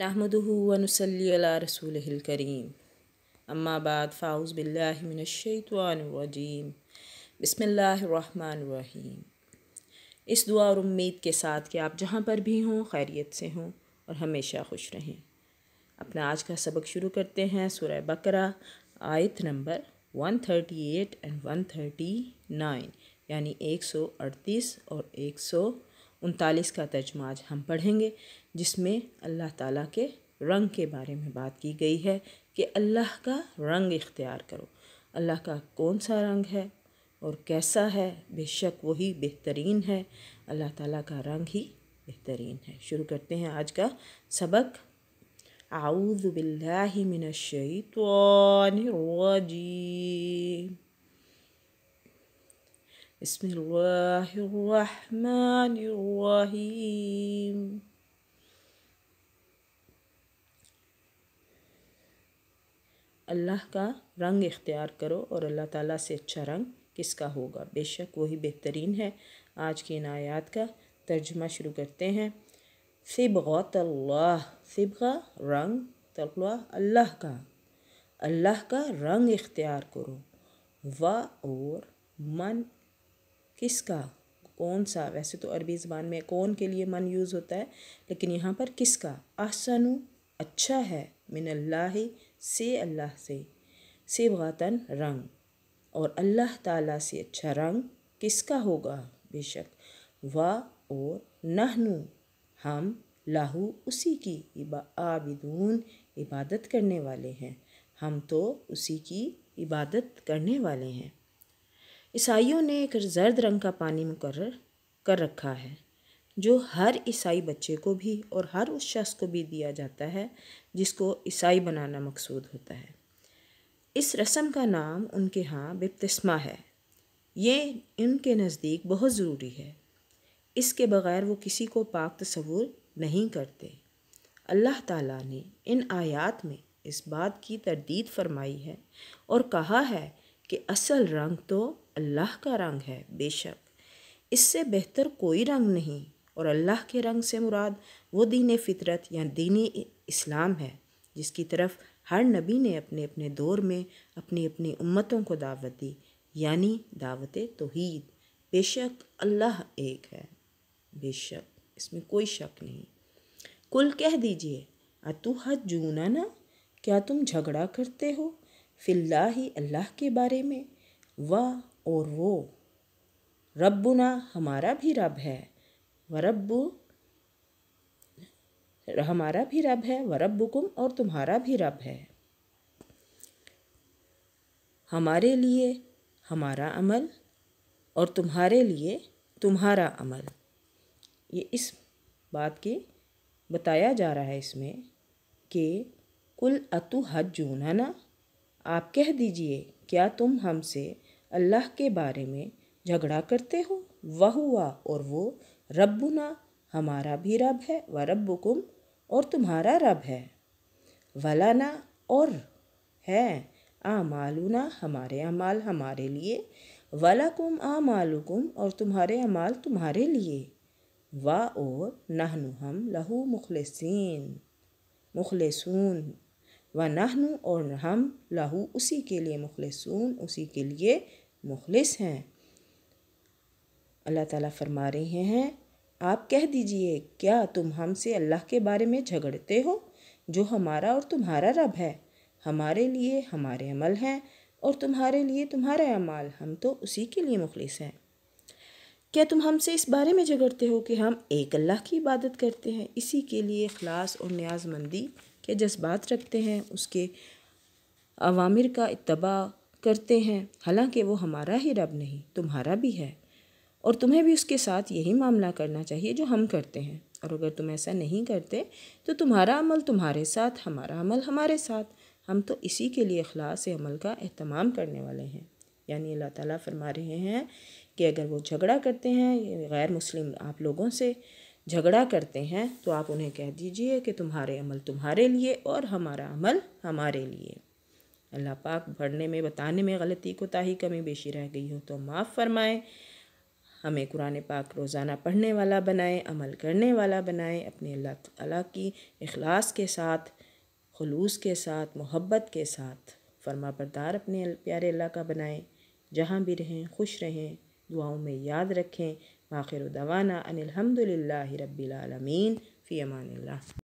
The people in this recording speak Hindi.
नहमदूनसल्ला रसूल करीम अम्मा बाद फ़ाउज़ बिल्लाशतवानरजीम बसमीम इस दुआ और उम्मीद के साथ कि आप जहाँ पर भी हों खैरियत से हों और हमेशा खुश रहें अपना आज का सबक शुरू करते हैं सूर्य बकरा आयत number one thirty eight and one thirty 139 यानी अड़तीस और एक सौ उनतालीस का तर्जमा आज हम पढ़ेंगे जिसमें अल्लाह ताला के रंग के बारे में बात की गई है कि अल्लाह का रंग इख्तियार करो अल्लाह का कौन सा रंग है और कैसा है बेशक वही बेहतरीन है अल्लाह ताला का रंग ही बेहतरीन है शुरू करते हैं आज का सबक आऊज़ बिल्लाहि मिनश शैतानिर रजीम بسم الله الرحمن الرحيم अल्लाह का रंग इख्तियार करो और अल्लाह ताला से अच्छा रंग किसका होगा बेशक वही बेहतरीन है आज की इन आयात का तर्जमा शुरू करते हैं सिबगा तल्लाह सिबगा रंग तल्ला अल्लाह का अल्लाह का रंग इख्तियार करो व और मन किसका कौन सा वैसे तो अरबी ज़बान में कौन के लिए मन यूज़ होता है लेकिन यहाँ पर किसका आसानु अच्छा है मिन अल्लाह से अल्लाह से से वातन रंग और अल्लाह ताला से अच्छा रंग किसका होगा बेशक वा और नहनु हम लाहू उसी की इबा आबिदून इबादत करने वाले हैं हम तो उसी की इबादत करने वाले हैं ईसाइयों ने एक जर्द रंग का पानी मुकर कर रखा है जो हर ईसाई बच्चे को भी और हर उस शख्स को भी दिया जाता है जिसको ईसाई बनाना मकसूद होता है इस रस्म का नाम उनके यहाँ बिप्तस्मा है ये उनके नज़दीक बहुत ज़रूरी है इसके बग़ैर वो किसी को पाक तस्वूर नहीं करते अल्लाह ताला ने इन आयात में इस बात की तरदीद फरमाई है और कहा है कि असल रंग तो अल्लाह का रंग है बेशक इससे बेहतर कोई रंग नहीं और अल्लाह के रंग से मुराद वो दीन फितरत या दीनी इस्लाम है जिसकी तरफ हर नबी ने अपने अपने दौर में अपनी अपनी उम्मतों को दावत दी यानी दावत तोहीद बेशक अल्लाह एक है बेशक इसमें कोई शक नहीं कुल कह दीजिए अतुह जूना ना क्या तुम झगड़ा करते हो फिल्ला ही अल्लाह के बारे में वाह और वो रब्बुना हमारा भी रब है वरब्बू हमारा भी रब है रब्बुकुम और तुम्हारा भी रब है हमारे लिए हमारा अमल और तुम्हारे लिए तुम्हारा अमल ये इस बात के बताया जा रहा है इसमें कि कुल अतु हज जूना ना आप कह दीजिए क्या तुम हमसे अल्लाह के बारे में झगड़ा करते हो वह हुआ और वो रब्बुना हमारा भी रब है व रब्बुकुम और तुम्हारा रब है वलाना और है आ मालूना हमारे अमाल हमारे लिए कुम आ मालूकुम और तुम्हारे अमाल तुम्हारे लिए वा और नहनु हम लहू मुखलसिन मुखलसून व नहनु और हम लहू उसी के लिए मुखलसून उसी के लिए मुखलिस हैं अल्लाह ताला फरमा रहे हैं आप कह दीजिए क्या तुम हमसे अल्लाह के बारे में झगड़ते हो जो हमारा और तुम्हारा रब है हमारे लिए हमारे अमल हैं और तुम्हारे लिए तुम्हारे अमाल हम तो उसी के लिए मुखलिस हैं क्या तुम हमसे इस बारे में झगड़ते हो कि हम एक अल्लाह की इबादत करते हैं इसी के लिए अखलास और न्याजमंदी के जज्बात रखते हैं उसके अवामिर का इतबा करते हैं हालांकि वो हमारा ही रब नहीं तुम्हारा भी है और तुम्हें भी उसके साथ यही मामला करना चाहिए जो हम करते हैं और अगर तुम ऐसा नहीं करते तो तुम्हारा अमल तुम्हारे साथ हमारा अमल हमारे साथ हम तो इसी के लिए अखलास अमल का अहतमाम करने वाले हैं यानी अल्लाह ताला फरमा रहे हैं कि अगर वो झगड़ा करते हैं गैर मुस्लिम आप लोगों से झगड़ा करते हैं तो आप उन्हें कह दीजिए कि तुम्हारे अमल तुम्हारे लिए और हमारा अमल हमारे लिए अल्लाह पाक पढ़ने में बताने में गलती कोताही कमी बेशी रह गई हो तो माफ़ फरमाएँ हमें कुरान पाक रोज़ाना पढ़ने वाला बनाएं अमल करने वाला बनाएं अपने अल्लाह अल्लाह की अखलास के साथ खलूस के साथ मोहब्बत के साथ फरमा बरदार अपने प्यारे अल्लाह का बनाएं जहाँ भी रहें खुश रहें दुआओं में याद रखें आखिर दवाना अनिलहमदिल्ला रबीआलमीन फ़ी अमान